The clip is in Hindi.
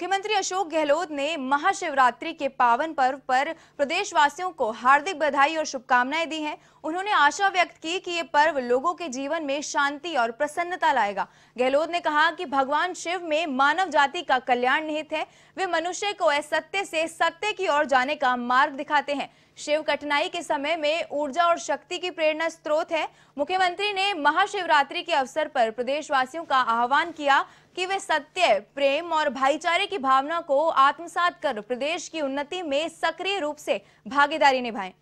मुख्यमंत्री अशोक गहलोत ने महाशिवरात्रि के पावन पर्व पर प्रदेशवासियों को हार्दिक बधाई और शुभकामनाएं दी हैं उन्होंने आशा व्यक्त की कि ये पर्व लोगों के जीवन में शांति और प्रसन्नता लाएगा गहलोत ने कहा कि भगवान शिव में मानव जाति का कल्याण निहित है वे मनुष्य को असत्य से सत्य की ओर जाने का मार्ग दिखाते हैं शिव कठिनाई के समय में ऊर्जा और शक्ति की प्रेरणा स्रोत है मुख्यमंत्री ने महाशिवरात्रि के अवसर पर प्रदेशवासियों का आह्वान किया कि वे सत्य प्रेम और भाईचारे की भावना को आत्मसात कर प्रदेश की उन्नति में सक्रिय रूप से भागीदारी निभाएं